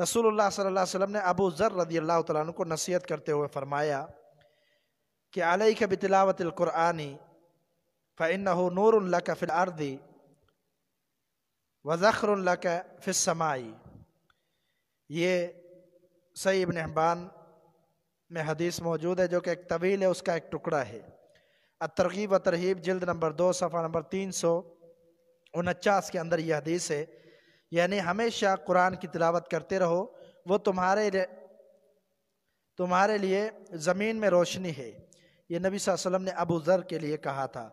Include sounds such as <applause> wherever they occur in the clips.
रसूलुल्लाह सल्लल्लाहु अलैहि वसल्लम ने अबू ज़र रदी अल्लाह तु को नसीहत करते हुए फरमाया कि आलई के बितलावतलकुरानी फ़िन लक फ़िल लक फिस समाई ये सही इब्न हबान में हदीस मौजूद है जो कि एक तवील है उसका एक टुकड़ा है तरगीब व तरहीब जल्द नंबर दो सफ़ा नंबर तीन सौ उनचास के अंदर यह हदीस है यानी हमेशा कुरान की तिलावत करते रहो वो तुम्हारे तुम्हारे लिए ज़मीन में रोशनी है ये नबी वसल्लम ने अबू ज़र के लिए कहा था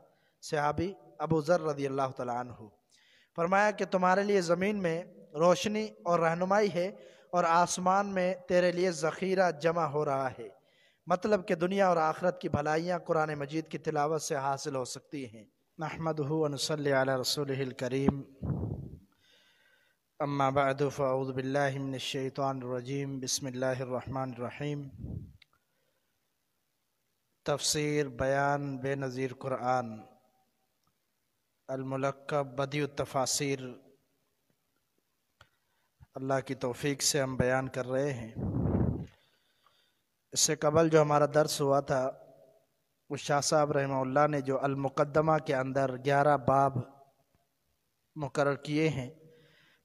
सहाबी अबू ज़र रदी अल्लाह तु फरमाया कि तुम्हारे लिए ज़मीन में रोशनी और रहनुमाई है और आसमान में तेरे लिए ज़ख़ीरा जमा हो रहा है मतलब कि दुनिया और आखरत की भलाइयाँ कुरान मजीद की तिलावत से हासिल हो सकती हैं नहमद रसोल करीम अम्मा बाद फ़ाउदबिल्लिमिनशैतरजीम बसमीम तफसर बयान बेनज़ीर क़ुरान अलमलकब बदी तफासिर अल्लाह की तौफीक से हम बयान कर रहे हैं इससे कबल जो हमारा दर्स हुआ था उस शाह साहब रहमल्ला ने जो अलमुकदमा के अंदर ग्यारह बाब मुकर किए हैं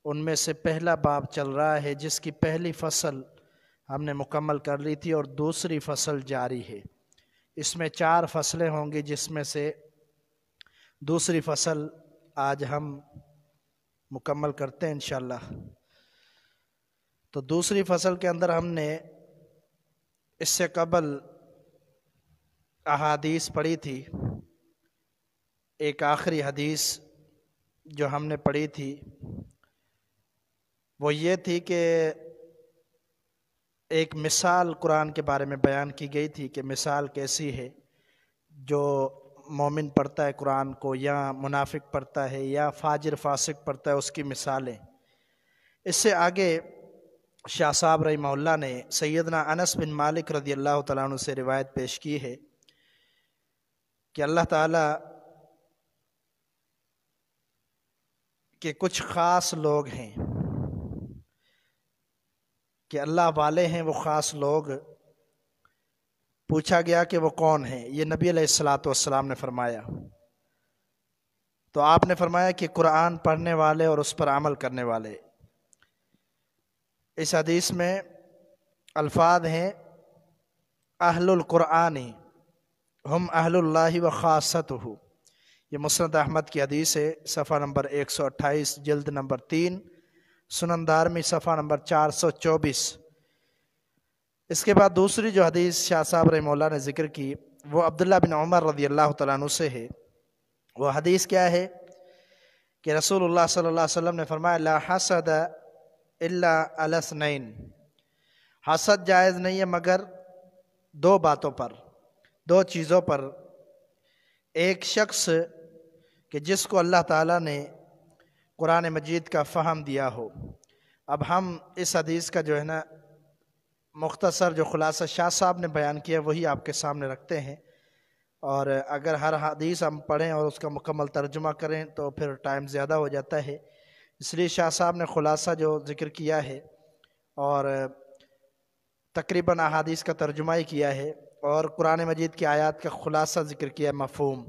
उनमें से पहला बाब चल रहा है जिसकी पहली फसल हमने मुकम्मल कर ली थी और दूसरी फसल जारी है इसमें चार फसलें होंगी जिसमें से दूसरी फसल आज हम मुकम्मल करते हैं इन तो दूसरी फसल के अंदर हमने इससे कबल अहादीस पढ़ी थी एक आखिरी हदीस जो हमने पढ़ी थी वो ये थी कि एक मिसाल कुरान के बारे में बयान की गई थी कि मिसाल कैसी है जो मोमिन पढ़ता है कुरान को या मुनाफिक पढ़ता है या फाजिर फासिक पढ़ता है उसकी मिसालें इससे आगे शाह साहब रही मोल्ला ने सैदना अनस बिन मालिक रदी अल्लाह तु से रिवायत पेश की है कि अल्लाह ताला के कुछ ख़ास लोग हैं कि अल्लाह वाले हैं वो ख़ास लोग पूछा गया कि वो कौन हैं ये नबी सलाम ने फरमाया तो आपने फरमाया कि कुरान पढ़ने वाले और उस पर अमल करने वाले इस हदीस में अल्फाज हैं अहलुल कुरानी हम अहलुल्लाह व ख़ासत हो ये मुसरत अहमद की हदीस है सफ़ा नंबर 128 जल्द नंबर तीन सुनंदार में सफ़ा नंबर 424 इसके बाद दूसरी जो हदीस शाह साहब रही ने ज़िक्र की वो अब्दुल्ला बिन उमर रदी अल्लाह तु से है वो हदीस क्या है कि रसूल सल्लाम ने फरमाया हसद अलसनैन हसद जायज़ नहीं है मगर दो बातों पर दो चीज़ों पर एक शख्स कि जिसको अल्लाह ताला ने कुरान मजीद का फ़हम दिया हो अब हम इस हदीस का जो है ना मुख्तसर जो खुलासा शाह साहब ने बयान किया वही आपके सामने रखते हैं और अगर हर हदीस हम पढ़ें और उसका मुकम्मल तर्जुमा करें तो फिर टाइम ज़्यादा हो जाता है इसलिए शाह साहब ने खुलासा जो ज़िक्र किया है और तकरीबन अहादीस का तर्जुमा ही किया है और कुरान मजीद की आयात का खुलासा ज़िक्र किया मफहम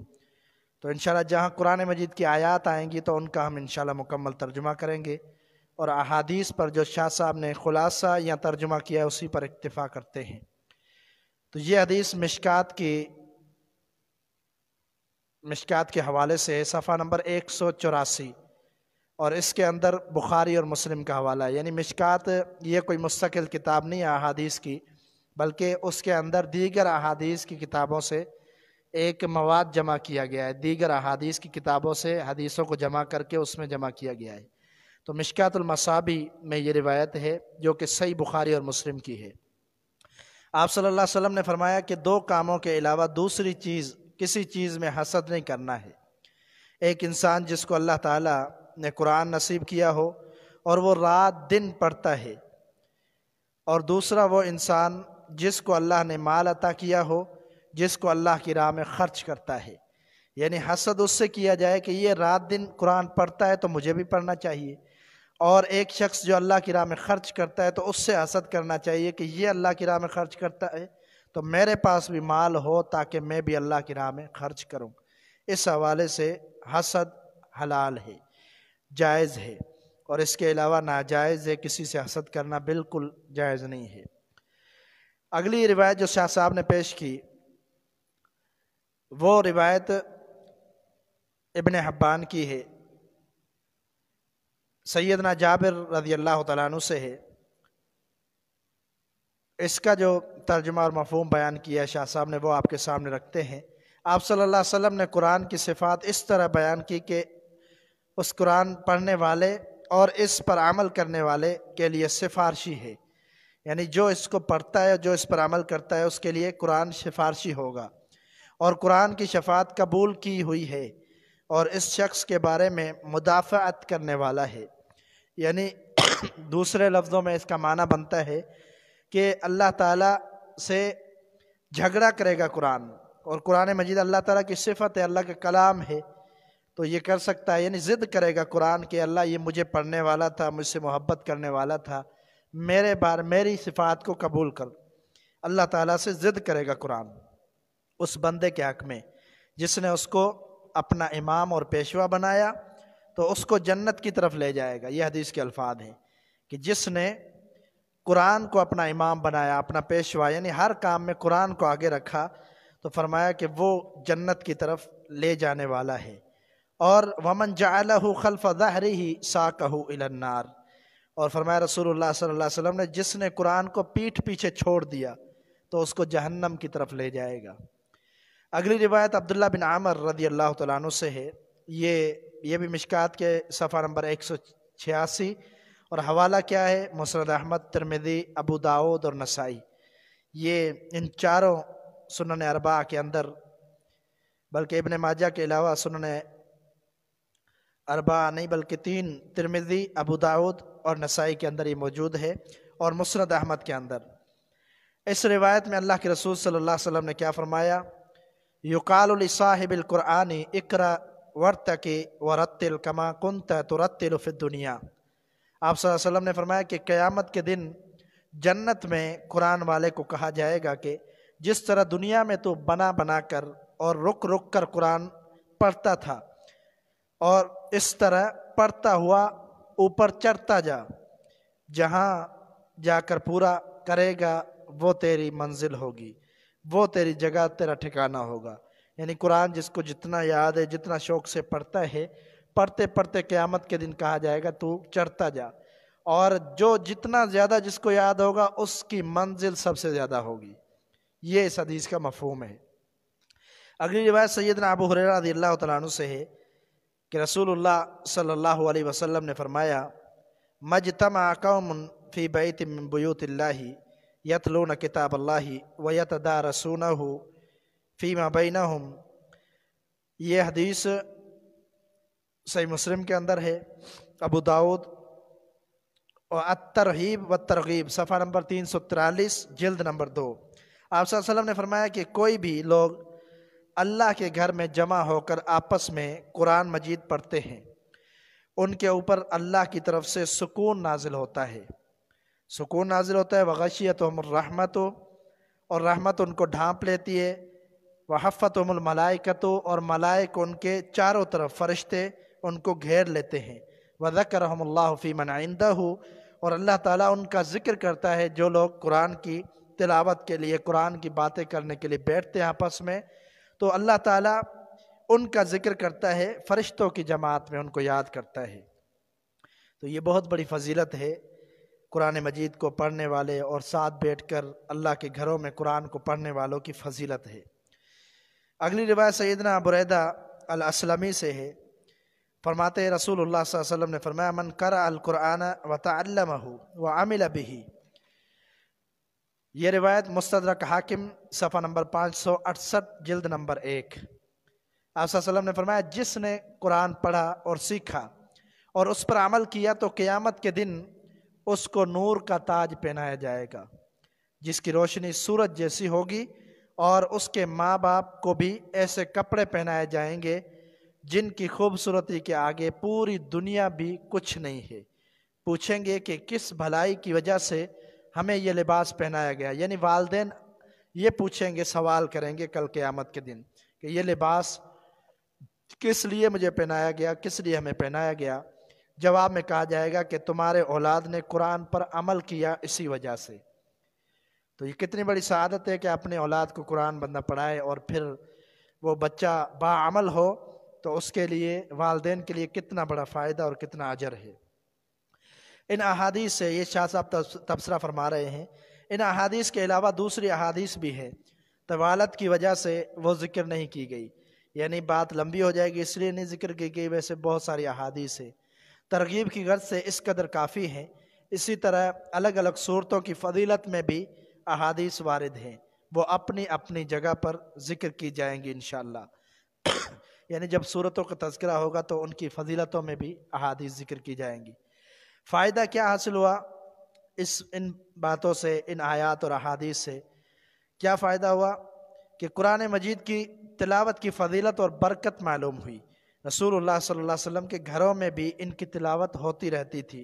तो इन जहाँ कुरान मजीद की आयात आएंगी तो उनका हम इन मुकम्मल तर्जुमा करेंगे और अहादीस पर जो शाह साहब ने खुलासा या तर्जुमा किया उसी पर इतफ़ा करते हैं तो ये हदीस मिशकात की मिशकात के हवाले से है सफ़ा नंबर एक सौ चौरासी और इसके अंदर बुखारी और मुस्लिम का हवाला है यानी मिशकात ये कोई मुस्तकिल किताब नहीं है अहादीस की बल्कि उसके अंदर दीगर अहादीस की किताबों से एक मवाद जमा किया गया है दीगर अदीस की किताबों से हदीसों को जमा करके उसमें जमा किया गया है तो मसाबी में ये रिवायत है जो कि सही बुखारी और मुस्लिम की है आप सल्ला वसम ने फरमाया कि दो कामों के अलावा दूसरी चीज़ किसी चीज़ में हसद नहीं करना है एक इंसान जिसको अल्लाह ताली ने कुरान नसीब किया हो और वो रात दिन पढ़ता है और दूसरा वो इंसान जिसको अल्लाह ने माल अता किया हो जिसको अल्लाह की राह में खर्च करता है यानी हसद उससे किया जाए कि ये रात दिन कुरान पढ़ता है तो मुझे भी पढ़ना चाहिए और एक शख्स जो अल्लाह की राह में खर्च करता है तो उससे हसद करना चाहिए कि ये अल्लाह की राह में खर्च करता है तो मेरे पास भी माल हो ताकि मैं भी अल्लाह की राह में खर्च करूँ इस हवाले से हसद हलाल है जायज़ है और इसके अलावा नाजायज़ है किसी से हसद करना बिल्कुल जायज़ नहीं है अगली रिवायत जो शाह साहब ने पेश की वो रिवायत इबन हब्बान की है सैदना जाबिर रजी अल्लाह तु से है इसका जो तर्जमा और मफहम बयान किया शाह साहब ने वो आपके सामने रखते हैं आप सल्लल्लाहु अलैहि वसल्लम ने कुरान की सिफात इस तरह बयान की कि उस कुरान पढ़ने वाले और इस पर अमल करने वाले के लिए सिफारशी है यानी जो इसको पढ़ता है जो इस पर अमल करता है उसके लिए कुरान सिफारशी होगा और कुरान की शफात कबूल की हुई है और इस शख्स के बारे में मुदाफ़त करने वाला है यानी <coughs> दूसरे लफ्ज़ों में इसका माना बनता है कि अल्लाह ताला से झगड़ा करेगा कुरान और कुरान मजीद अल्लाह ताला की सिफत है अल्लाह का कलाम है तो ये कर सकता है यानी ज़िद करेगा कुरान के अल्लाह ये मुझे पढ़ने वाला था मुझसे मोहब्बत करने वाला था मेरे बार मेरी सिफात को कबूल कर अल्लाह ताला से ज़िद करेगा कुरान उस बंदे के हक में जिसने उसको अपना इमाम और पेशवा बनाया तो उसको जन्नत की तरफ ले जाएगा यह हदीस के अल्फाज हैं कि जिसने कुरान को अपना इमाम बनाया अपना पेशवा यानी हर काम में कुरान को आगे रखा तो फरमाया कि वो जन्नत की तरफ ले जाने वाला है और वमन जालह खल्फ ज़हरी ही साकहू इलन्नार और फरमाया रसूलुल्लाह सल्लल्लाहु अलैहि वसल्लम ने जिसने कुरान को पीठ पीछे छोड़ दिया तो उसको जहन्नम की तरफ ले जाएगा अगली रिवायत अब्दुल्ला बिन आमर रदी अल्लाह तु से है ये ये भी मिशकात के सफ़ा नंबर एक सौ छियासी और हवाला क्या है मुसरद अहमद तिरमिदी अबू दाऊद और नसाई ये इन चारों सुनन अरबा के अंदर बल्कि इबन माजा के अलावा सुनन अरबा नहीं बल्कि तीन तिरमिदी अबू दाऊद और नसाई के अंदर ये मौजूद है और मुसरद अहमद के अंदर इस रिवायत में अल्लाह के रसूल सल्लल्लाहु अलैहि वसल्लम ने क्या फ़रमाया युकालसाहिबिलकुरान इकरा वर्त के वरतिल कमा कुंत तुरतिल दुनिया आप वसल्लम ने फरमाया कि क्यामत के दिन जन्नत में कुरान वाले को कहा जाएगा कि जिस तरह दुनिया में तो बना बना कर और रुक रुक कर कुरान पढ़ता था और इस तरह पढ़ता हुआ ऊपर चढ़ता जा जहाँ जाकर पूरा करेगा वो तेरी मंजिल होगी वो तेरी जगह तेरा ठिकाना होगा यानी कुरान जिसको जितना याद है जितना शौक से पढ़ता है पढ़ते पढ़ते क़्यामत के दिन कहा जाएगा तू चढ़ता जा और जो जितना ज़्यादा जिसको याद होगा उसकी मंजिल सबसे ज़्यादा होगी ये इस हदीस का मफहम है अगली रिवायत सैदना अबू हुररा अल्लाह तु से है कि रसूलुल्लाह सल्लल्लाहु अलैहि वसल्लम ने फरमाया मजतम कौम फ़ी बैत बयूत यतलून किताब अल्लाह व यतदारसून हो फ़ीमा बैन हम ये हदीस सही मुस्लिम के अंदर है अबू दाऊद और अतरहीब व तरगीब सफ़ा नंबर तीन सौ तिरालीस जल्द नंबर दो आप ने फरमाया कि कोई भी लोग अल्लाह के घर में जमा होकर आपस में कुरान मजीद पढ़ते हैं उनके ऊपर अल्लाह की तरफ से सुकून नाजिल होता है सुकून नाजिल होता है वगशियत रहमत और रहमत उनको ढांप लेती है वहफ़त मलाइकत और मलाइक उनके चारों तरफ फरिश्ते उनको घेर लेते हैं वज़क़ वज़क्रहमल्लाफ़ी मनाइंदा हो और अल्लाह ताला उनका ज़िक्र करता है जो लोग कुरान की तिलावत के लिए कुरान की बातें करने के लिए बैठते हैं आपस में तो अल्लाह ताला उनका ज़िक्र करता है फ़रिश्तों की जमात में उनको याद करता है तो ये बहुत बड़ी फजीलत है कुरान मजीद को पढ़ने वाले और साथ बैठ कर अल्लाह के घरों में कुरान को पढ़ने वालों की फजीलत है अगली रिवायत सैदना बुरैदा अलसलमी से है फरमाते रसूल वसम ने फरमाया मन कर अलकुरान व तल्लम व आमिल बिही ये रिवायत मुस्तरक हाकिम सफ़ा नंबर पाँच सौ अड़सठ जल्द नंबर एक आप ने फरमाया जिसने कुरान पढ़ा और सीखा और उस पर अमल किया तो क़यामत के दिन उसको नूर का ताज पहनाया जाएगा जिसकी रोशनी सूरज जैसी होगी और उसके माँ बाप को भी ऐसे कपड़े पहनाए जाएंगे जिनकी खूबसूरती के आगे पूरी दुनिया भी कुछ नहीं है पूछेंगे कि किस भलाई की वजह से हमें यह लिबास पहनाया गया यानी वालदेन ये पूछेंगे सवाल करेंगे कल क़यामत के दिन कि ये लिबास किस लिए मुझे पहनाया गया किस लिए हमें पहनाया गया जवाब में कहा जाएगा कि तुम्हारे औलाद ने कुरान पर अमल किया इसी वजह से तो ये कितनी बड़ी शहादत है कि अपने औलाद को कुरान बंदा पढ़ाए और फिर वो बच्चा बामल हो तो उसके लिए वालदेन के लिए कितना बड़ा फ़ायदा और कितना अजर है इन अहादीस से ये शाह साहब तबसरा फरमा रहे हैं इन अहादीस के अलावा दूसरी अहादीस भी है तवालत की वजह से वो ज़िक्र नहीं की गई यानी बात लंबी हो जाएगी इसलिए नहीं जिक्र की गई वैसे बहुत सारी अहादीस है तरगीब की गर्ज से इस कदर काफ़ी है इसी तरह अलग अलग सूरतों की फजीलत में भी अहादीस वारद हैं वो अपनी अपनी जगह पर जिक्र की जाएंगी इन <coughs> यानी जब सूरतों का तस्करा होगा तो उनकी फजीलतों में भी अहादीस जिक्र की जाएंगी फ़ायदा क्या हासिल हुआ इस इन बातों से इन आयात और अहादीस से क्या फ़ायदा हुआ कि कुरान मजीद की तिलावत की फजीलत और बरकत मालूम हुई रसूलुल्लाह सल्लल्लाहु अलैहि वसल्लम के घरों में भी इनकी तिलावत होती रहती थी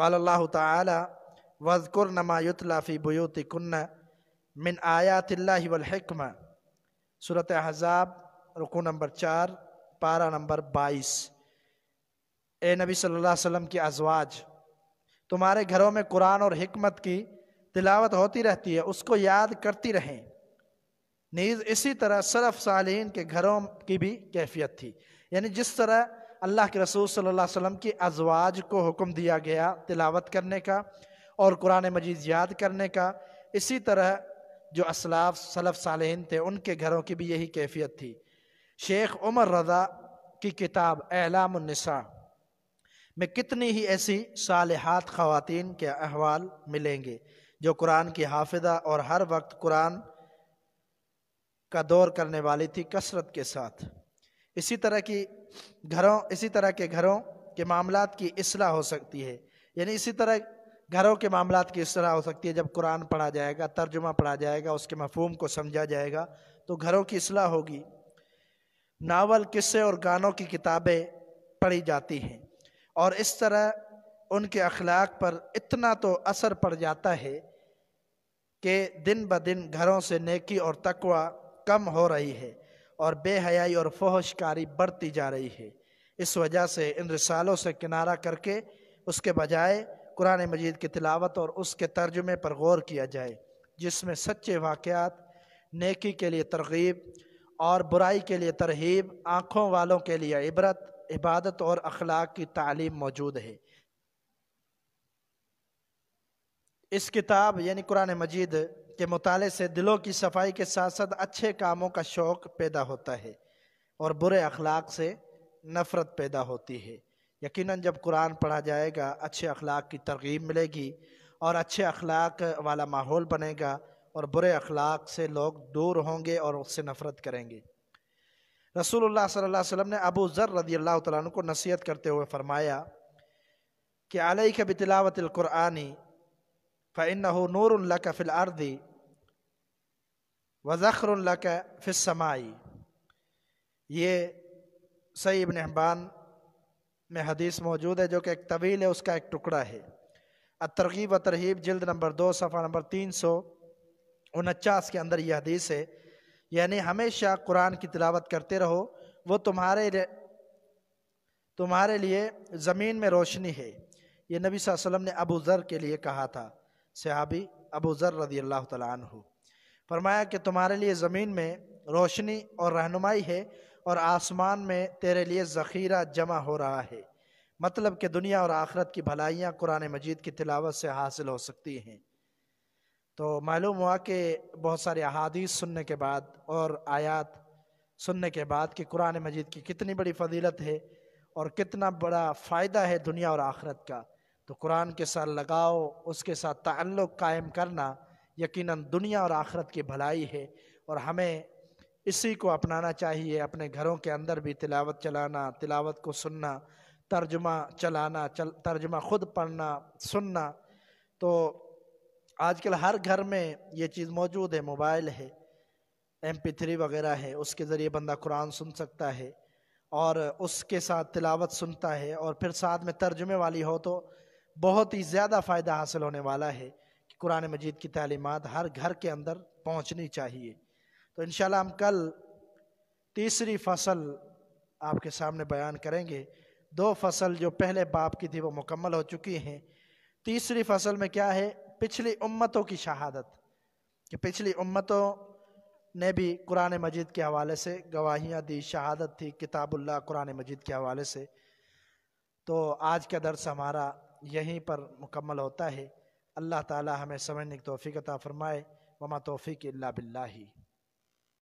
कल अल्लाह ताला वज़कुर नमायुतलाफ़ी बुयुति कन्न मिन आयातिल्लाकम सूरत हज़ाब रुकू नंबर चार पारा नंबर बाईस ए नबी सल्लल्लाहु अलैहि वसल्लम की अजवाज तुम्हारे घरों में कुरान और हमत की तिलावत होती रहती है उसको याद करती रहें नीज़ इसी तरह सरफ सालीन के घरों की भी कैफियत थी यानी जिस तरह अल्लाह के रसूल सल्लल्लाहु अलैहि वसल्लम की अजवाज को हुक्म दिया गया तिलावत करने का और कुरान मजीद याद करने का इसी तरह जो असलाफ सलफ़ सालहन थे उनके घरों की भी यही कैफियत थी शेख उमर रज़ा की किताब एलामसा में कितनी ही ऐसी सालहात ख़वातीन के अहवाल मिलेंगे जो कुरान की हाफिदा और हर वक्त कुरान का दौर करने वाली थी कसरत के साथ इसी तरह की घरों इसी तरह के घरों के मामला की असलाह हो सकती है यानी इसी तरह घरों के मामला की असलाह हो सकती है जब कुरान पढ़ा जाएगा तर्जुमा पढ़ा जाएगा उसके मफहम को समझा जाएगा तो घरों की असलाह होगी नावल किस्से और गानों की किताबें पढ़ी जाती हैं और इस तरह उनके अखलाक पर इतना तो असर पड़ जाता है कि दिन ब दिन घरों से नेकी और तकवा कम हो रही है और बेहयाई और फोहशकारी बढ़ती जा रही है इस वजह से इन रिसालों से किनारा करके उसके बजाय कुरान मजीद की तिलावत और उसके तर्जुमे पर गौर किया जाए जिसमें सच्चे वाक़ात नेकी के लिए तरगीब और बुराई के लिए तरहीब आँखों वालों के लिए इबरत इबादत और अखलाक की तालीम मौजूद है इस किताब यानी कुरान मजीद के मुताले से दिलों की सफाई के साथ साथ अच्छे कामों का शौक़ पैदा होता है और बुरे अखलाक से नफ़रत पैदा होती है यकीनन जब कुरान पढ़ा जाएगा अच्छे अखलाक की तरगीब मिलेगी और अच्छे अखलाक वाला माहौल बनेगा और बुरे अखलाक से लोग दूर होंगे और उससे नफ़रत करेंगे रसूलुल्लाह सल्लल्लाहु अलैहि वसल्लम ने अबू ज़र रदी अल्लाह तु को नसीहत करते हुए फ़रमाया कि आलई के कुरानी फ़ैन हो नूरल्ला का फ़िल आर्दी व ज़ख़रुल्ला का फ़िसमाई ये सही इबन हबान में हदीस मौजूद है जो कि एक तवील है उसका एक टुकड़ा है तरगीब व तरहीब जल्द नंबर दो सफ़ा नंबर तीन सौ उनचास के अंदर यह हदीस है यानी हमेशा कुरान की तिलावत करते रहो वो तुम्हारे तुम्हारे लिए ज़मीन में रोशनी है ये नबी वसल्लम ने अबू ज़र के लिए कहा था सहाबी अबू ज़र रदी अल्लाह तु फरमाया कि तुम्हारे लिए ज़मीन में रोशनी और रहनुमाई है और आसमान में तेरे लिए ज़ख़ीरा जमा हो रहा है मतलब कि दुनिया और आखरत की भलाइयाँ कुरान मजीद की तिलावत से हासिल हो सकती हैं तो मालूम हुआ कि बहुत सारे अहादीस सुनने के बाद और आयात सुनने के बाद कि कुरान मजीद की कितनी बड़ी फजीलत है और कितना बड़ा फ़ायदा है दुनिया और आखरत का तो कुरान के साथ लगाओ उसके साथ ताल्लुक़ कायम करना यकीनन दुनिया और आखरत की भलाई है और हमें इसी को अपनाना चाहिए अपने घरों के अंदर भी तिलावत चलाना तिलावत को सुनना तर्जमा चलाना चल तर्जुमा ख़ुद पढ़ना सुनना तो आजकल हर घर में ये चीज़ मौजूद है मोबाइल है एम पी थ्री वगैरह है उसके ज़रिए बंदा कुरान सुन सकता है और उसके साथ तिलावत सुनता है और फिर साथ में तर्जुमे वाली हो तो बहुत ही ज़्यादा फ़ायदा हासिल होने वाला है कि कुरान मजीद की तलीमत हर घर के अंदर पहुँचनी चाहिए तो इन हम कल तीसरी फसल आपके सामने बयान करेंगे दो फसल जो पहले बाप की थी वो मुकम्मल हो चुकी हैं तीसरी फसल में क्या है पिछली उम्मतों की शहादत कि पिछली उम्मतों ने भी कुरान मजीद के हवाले से गवाहियाँ दी शहादत थी किताबुल्ला कुरान मजीद के हवाले से तो आज का दर्स हमारा यहीं पर मुकम्मल होता है अल्लाह ताला हमें समझने की तोफ़ी अता फ़रमाए वमा तोफ़ी के बिल्ला ही